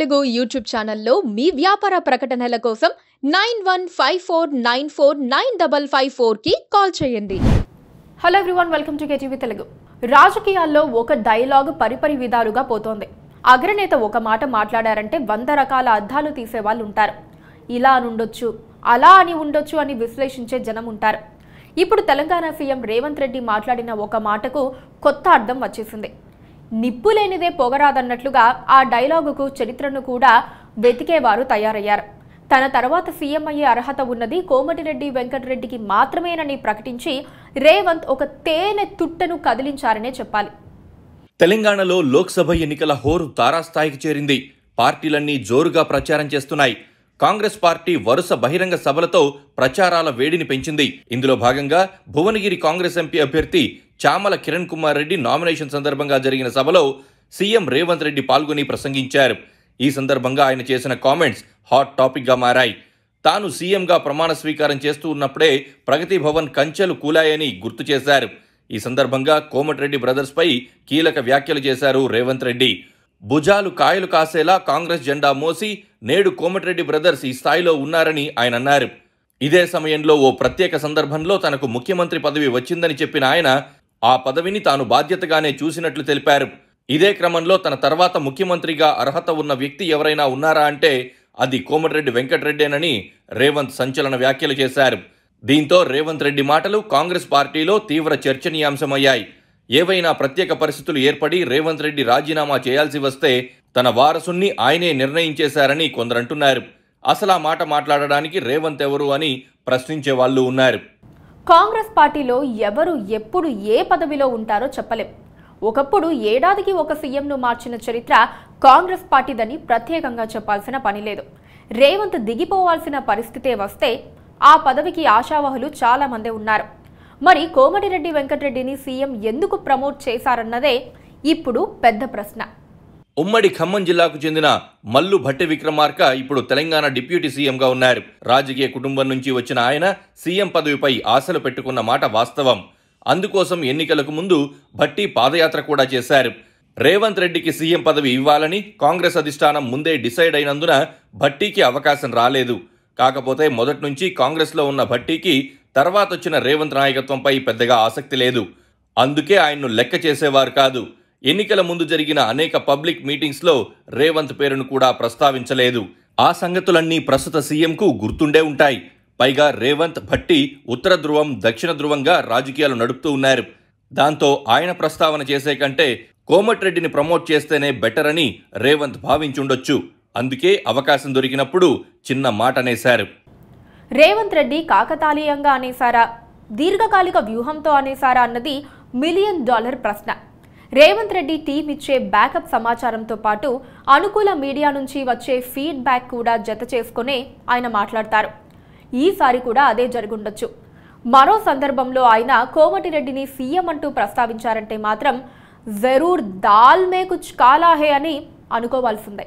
Telugu YouTube ఛానల్లో మీ వ్యాపార ప్రకటనల కోసం nine one five four nine four nine double five ఫోర్కి కాల్ చేయండి hello everyone welcome to KTV Telugu రాజకీయాల్లో ఒక డైలాగ్ పరిపరి విధాలుగా పోతోంది అగ్రనేత ఒక మాట మాట్లాడారంటే వంద రకాల అర్థాలు తీసే వాళ్ళు ఉంటారు ఇలా అని ఉండొచ్చు అలా అని ఉండొచ్చు అని విశ్లేషించే జనం ఉంటారు ఇప్పుడు తెలంగాణ సీఎం రేవంత్ రెడ్డి మాట్లాడిన ఒక మాటకు కొత్త అర్థం వచ్చేసింది నిప్పు లేనిదే పొగరాదన్నట్లుగా ఆ డైలాగుకు చరిత్రను కూడా వెతికేవారు తయారయ్యారు తన తర్వాత సీఎం అయ్యే అర్హత ఉన్నది కోమటిరెడ్డి వెంకటరెడ్డికి మాత్రమేనని ప్రకటించి రేవంత్ ఒక తేనె తుట్టను కదిలించారనే చెప్పాలి తెలంగాణలో లోక్సభ ఎన్నికల హోరు తారాస్థాయికి చేరింది పార్టీలన్నీ జోరుగా ప్రచారం చేస్తున్నాయి కాంగ్రెస్ పార్టీ వరుస బహిరంగ సభలతో ప్రచారాల వేడిని పెంచింది ఇందులో భాగంగా భువనగిరి కాంగ్రెస్ ఎంపీ అభ్యర్థి చామల కిరణ్ కుమార్ రెడ్డి నామినేషన్ సందర్భంగా జరిగిన సభలో సీఎం రేవంత్ రెడ్డి పాల్గొని ప్రసంగించారు ఈ సందర్భంగా ఆయన చేసిన కామెంట్స్ హాట్ టాపిక్గా మారాయి తాను సీఎంగా ప్రమాణ స్వీకారం చేస్తూ ఉన్నప్పుడే ప్రగతి భవన్ కంచెలు కూలాయని గుర్తు చేశారు ఈ సందర్భంగా కోమటిరెడ్డి బ్రదర్స్పై కీలక వ్యాఖ్యలు చేశారు రేవంత్ రెడ్డి భుజాలు కాయలు కాసేలా కాంగ్రెస్ జెండా మోసి నేడు కోమటిరెడ్డి బ్రదర్స్ ఈ స్థాయిలో ఉన్నారని ఆయన అన్నారు ఇదే సమయంలో ఓ ప్రత్యేక సందర్భంలో తనకు ముఖ్యమంత్రి పదవి వచ్చిందని చెప్పిన ఆయన ఆ పదవిని తాను బాధ్యతగానే చూసినట్లు తెలిపారు ఇదే క్రమంలో తన తర్వాత ముఖ్యమంత్రిగా అర్హత ఉన్న వ్యక్తి ఎవరైనా ఉన్నారా అంటే అది కోమటిరెడ్డి వెంకటరెడ్డేనని రేవంత్ సంచలన వ్యాఖ్యలు చేశారు దీంతో రేవంత్ రెడ్డి మాటలు కాంగ్రెస్ పార్టీలో తీవ్ర చర్చనీయాంశమయ్యాయి ఏవైనా ప్రత్యేక పరిస్థితులు ఏర్పడి రేవంత్ రెడ్డి రాజీనామా చేయాల్సి వస్తే తన వారసుణ్ణి ఆయనే నిర్ణయించేశారని కొందరంటున్నారు అసలు ఆ మాట మాట్లాడడానికి రేవంత్ ఎవరు అని ప్రశ్నించే వాళ్ళు ఉన్నారు కాంగ్రెస్ పార్టీలో ఎవరు ఎప్పుడు ఏ పదవిలో ఉంటారో చెప్పలేం ఒకప్పుడు ఏడాదికి ఒక సీఎంను మార్చిన చరిత్ర కాంగ్రెస్ పార్టీదని ప్రత్యేకంగా చెప్పాల్సిన పని లేదు రేవంత్ దిగిపోవాల్సిన పరిస్థితే వస్తే ఆ పదవికి ఆశావహులు చాలామందే ఉన్నారు మరి కోమటిరెడ్డి వెంకటరెడ్డిని సీఎం ఎందుకు ప్రమోట్ చేశారన్నదే ఇప్పుడు పెద్ద ప్రశ్న ఉమ్మడి ఖమ్మం జిల్లాకు చెందిన మల్లు భట్టి విక్రమార్క ఇప్పుడు తెలంగాణ డిప్యూటీ సీఎంగా ఉన్నారు రాజకీయ కుటుంబం నుంచి వచ్చిన ఆయన సీఎం పదవిపై ఆశలు పెట్టుకున్న మాట వాస్తవం అందుకోసం ఎన్నికలకు ముందు భట్టి పాదయాత్ర కూడా చేశారు రేవంత్ రెడ్డికి సీఎం పదవి ఇవ్వాలని కాంగ్రెస్ అధిష్టానం ముందే డిసైడ్ అయినందున భట్టీకి అవకాశం రాలేదు కాకపోతే మొదటి నుంచి కాంగ్రెస్లో ఉన్న భట్టీకి తర్వాత వచ్చిన రేవంత్ నాయకత్వంపై పెద్దగా ఆసక్తి లేదు అందుకే ఆయన్ను లెక్క చేసేవారు కాదు ఎన్నికల ముందు జరిగిన అనేక పబ్లిక్ మీటింగ్స్లో రేవంత్ పేరును కూడా ప్రస్తావించలేదు ఆ సంగతులన్నీ ప్రస్తుత సీఎంకు గుర్తుండే ఉంటాయి పైగా రేవంత్ భట్టి ఉత్తర ధ్రువం దక్షిణ ధ్రువంగా రాజకీయాలు నడుపుతూ ఉన్నారు దాంతో ఆయన ప్రస్తావన చేసే కంటే కోమటిరెడ్డిని ప్రమోట్ చేస్తేనే బెటర్ అని రేవంత్ భావించుండొచ్చు అందుకే అవకాశం దొరికినప్పుడు చిన్న మాట అనేశారు రేవంత్ రెడ్డి కాకతాళీయంగా అనేసారా దీర్ఘకాలిక వ్యూహంతో అనేసారా అన్నది మిలియన్ డాలర్ ప్రశ్న రేవంత్ రెడ్డి టీం ఇచ్చే బ్యాకప్ సమాచారంతో పాటు అనుకూల మీడియా నుంచి వచ్చే ఫీడ్బ్యాక్ కూడా జత చేసుకునే ఆయన మాట్లాడతారు ఈసారి కూడా అదే జరుగుండొచ్చు మరో సందర్భంలో ఆయన కోమటిరెడ్డిని సీఎం అంటూ ప్రస్తావించారంటే మాత్రం జరూర్ దాల్మే కుచ్ కాలాహే అని అనుకోవాల్సిందే